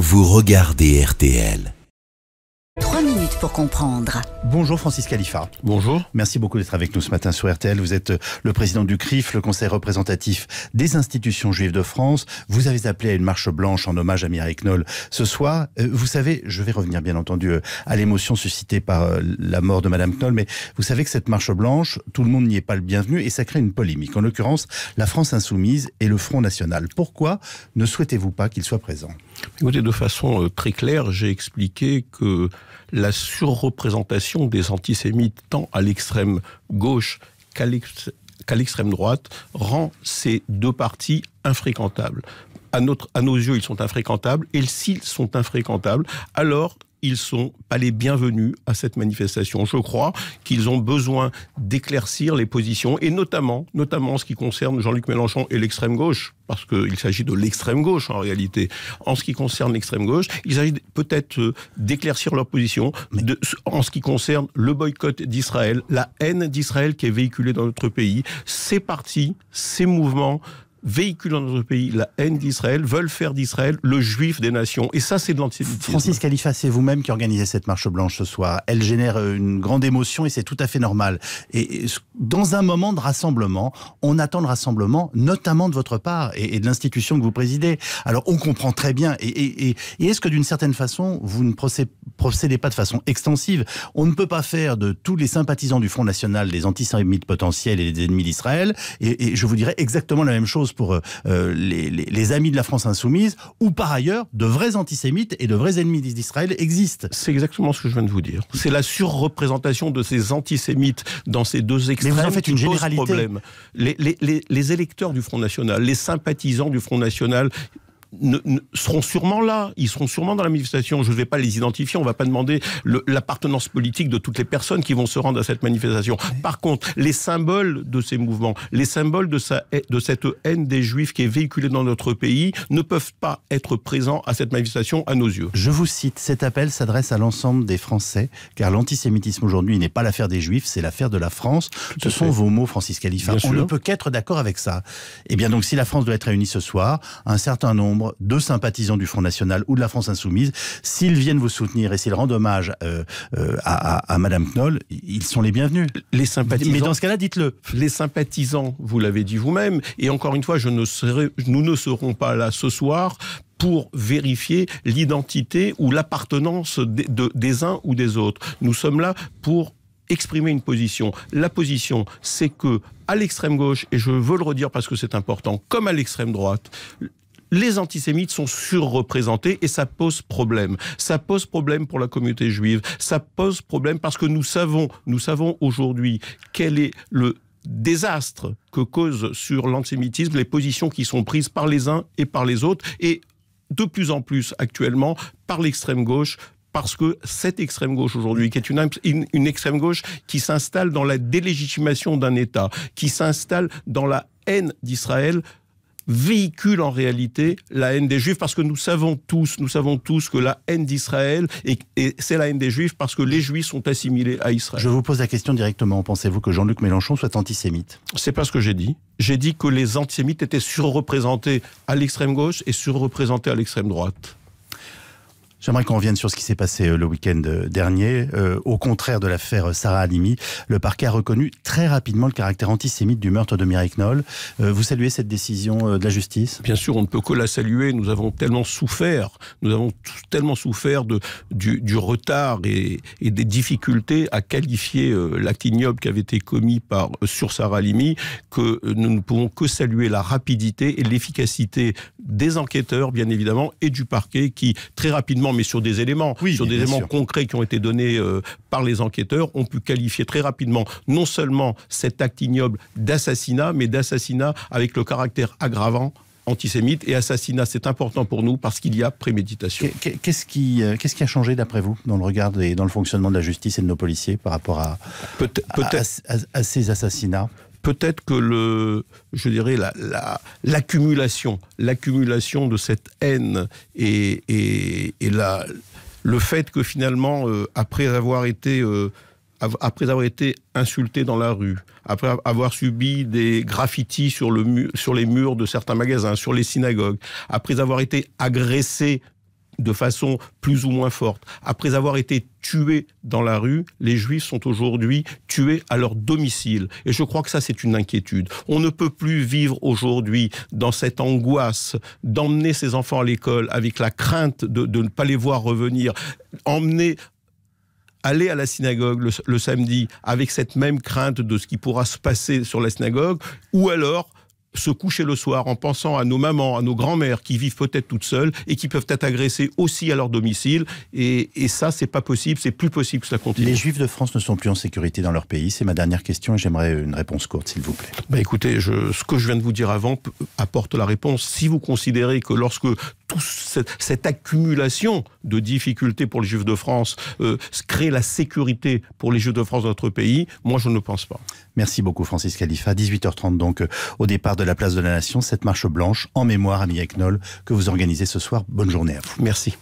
vous regardez RTL. Trois minutes pour comprendre. Bonjour Francis Khalifa. Bonjour. Merci beaucoup d'être avec nous ce matin sur RTL. Vous êtes euh, le président du CRIF, le conseil représentatif des institutions juives de France. Vous avez appelé à une marche blanche en hommage à Mireille Knoll ce soir. Euh, vous savez, je vais revenir bien entendu euh, à l'émotion suscitée par la mort de Mme Knoll, mais vous savez que cette marche blanche, tout le monde n'y est pas le bienvenu et ça crée une polémique. En l'occurrence, la France insoumise et le Front National. Pourquoi ne souhaitez-vous pas qu'il soit présent Écoutez, de façon euh, très claire, j'ai expliqué que la surreprésentation des antisémites, tant à l'extrême gauche qu'à l'extrême droite, rend ces deux parties infréquentables. À, notre, à nos yeux, ils sont infréquentables, et s'ils sont infréquentables, alors ils sont pas les bienvenus à cette manifestation. Je crois qu'ils ont besoin d'éclaircir les positions et notamment, notamment en ce qui concerne Jean-Luc Mélenchon et l'extrême gauche, parce qu'il s'agit de l'extrême gauche en réalité. En ce qui concerne l'extrême gauche, il s'agit peut-être euh, d'éclaircir leur position. mais en ce qui concerne le boycott d'Israël, la haine d'Israël qui est véhiculée dans notre pays. Ces partis, ces mouvements véhiculent dans notre pays la haine d'Israël, veulent faire d'Israël le juif des nations. Et ça, c'est de l'antisémitisme. Francis Khalifa, c'est vous-même qui organisez cette marche blanche ce soir. Elle génère euh, une grande émotion et c'est tout à fait normal. Et dans un moment de rassemblement, on attend le rassemblement, notamment de votre part et de l'institution que vous présidez. Alors, on comprend très bien. Et, est-ce que d'une certaine façon, vous ne procédez, procédez pas de façon extensive On ne peut pas faire de tous les sympathisants du Front National des antisémites potentiels et des ennemis d'Israël. et je vous dirais exactement la même chose pour euh, euh, les, amis de la France insoumise, où par ailleurs, de vrais antisémites et de vrais ennemis d'Israël existent. C'est exactement ce que je viens de vous dire. C'est la surreprésentation de ces antisémites dans ces deux extrêmes Mais vous en faites une généralité. problème. Les, les électeurs du Front National, les sympathisants du Front National, ne, seront sûrement là. Ils seront sûrement dans la manifestation. Je ne vais pas les identifier. On ne va pas demander l'appartenance politique de toutes les personnes qui vont se rendre à cette manifestation. Par contre, les symboles de ces mouvements, les symboles de, sa, de cette haine des Juifs qui est véhiculée dans notre pays ne peuvent pas être présents à cette manifestation à nos yeux. Je vous cite, cet appel s'adresse à l'ensemble des Français, car l'antisémitisme aujourd'hui n'est pas l'affaire des Juifs, c'est l'affaire de la France. Ce sont vos mots, Francis Califat. On ne peut qu'être d'accord avec ça. Et eh bien donc, si la France doit être réunie ce soir, un certain nombre de sympathisants du Front National ou de la France Insoumise, s'ils viennent vous soutenir et s'ils rendent hommage euh, euh, à, à, Madame Knoll, ils sont les bienvenus. Les sympathisants. Mais dans ce cas-là, dites-le. Les sympathisants, vous l'avez dit vous-même, et encore une fois, je ne nous ne serons pas là ce soir pour vérifier l'identité ou l'appartenance des uns ou des autres. Nous sommes là pour exprimer une position. La position, c'est que à l'extrême gauche, et je veux le redire parce que c'est important, comme à l'extrême droite, les antisémites sont surreprésentés et ça pose problème. Ça pose problème pour la communauté juive. Ça pose problème parce que nous savons, nous savons aujourd'hui quel est le désastre que cause sur l'antisémitisme les positions qui sont prises par les uns et par les autres et de plus en plus actuellement par l'extrême gauche, parce que cette extrême gauche aujourd'hui, qui est une, une extrême gauche qui s'installe dans la délégitimation d'un État, qui s'installe dans la haine d'Israël, véhicule en réalité la haine des Juifs parce que nous savons tous, nous savons tous que la haine d'Israël et, c'est la haine des Juifs parce que les Juifs sont assimilés à Israël. Je vous pose la question directement. Pensez-vous que Jean-Luc Mélenchon soit antisémite C'est pas ce que j'ai dit. J'ai dit que les antisémites étaient surreprésentés à l'extrême gauche et surreprésentés à l'extrême droite. J'aimerais qu'on revienne sur ce qui s'est passé euh, le week-end euh, dernier. Euh, au contraire de l'affaire Sarah Halimi, le parquet a reconnu très rapidement le caractère antisémite du meurtre de Mireille Knoll. vous saluez cette décision de la justice Bien sûr, on ne peut que la saluer. Nous avons tellement souffert, nous avons tellement souffert de, du, retard et, et, des difficultés à qualifier l'acte ignoble qui avait été commis par, sur Sarah Halimi que nous ne pouvons que saluer la rapidité et l'efficacité des enquêteurs, bien évidemment, et du parquet qui très rapidement mais sur des éléments, sur des éléments concrets qui ont été donnés euh, par les enquêteurs, ont pu qualifier très rapidement non seulement cet acte ignoble d'assassinat, mais d'assassinat avec le caractère aggravant antisémite et assassinat. C'est important pour nous parce qu'il y a préméditation. Qu'est-ce qui, euh, quest qui a changé d'après vous dans le regard et dans le fonctionnement de la justice et de nos policiers par rapport à, à ces assassinats peut-être que le, je dirais l'accumulation, la, la, l'accumulation de cette haine et, et, la, le fait que finalement, euh, après avoir été euh, après avoir été insulté dans la rue, après avoir subi des graffitis sur, le sur les murs de certains magasins, sur les synagogues, après avoir été agressé de façon plus ou moins forte. Après avoir été tués dans la rue, les juifs sont aujourd'hui tués à leur domicile. Et je crois que ça, c'est une inquiétude. On ne peut plus vivre aujourd'hui dans cette angoisse d'emmener ses enfants à l'école avec la crainte de, ne pas les voir revenir. Emmener aller à la synagogue le samedi avec cette même crainte de ce qui pourra se passer sur la synagogue, ou alors se coucher le soir en pensant à nos mamans, à nos grands-mères qui vivent peut-être toutes seules et qui peuvent être agressées aussi à leur domicile. Et, et ça, c'est pas possible, c'est plus possible que ça continue. Les Juifs de France ne sont plus en sécurité dans leur pays. C'est ma dernière question et j'aimerais une réponse courte, s'il vous plaît. Bah écoutez, ce que je viens de vous dire avant apporte la réponse. Si vous considérez que lorsque tout cette, accumulation de difficultés pour les Juifs de France euh, crée la sécurité pour les Juifs de France dans notre pays Moi, je ne pense pas. Merci beaucoup, Francis Khalifa. 18h30 donc, euh, au départ de la place de la Nation, cette marche blanche en mémoire à Nol que vous organisez ce soir. Bonne journée à vous. Merci.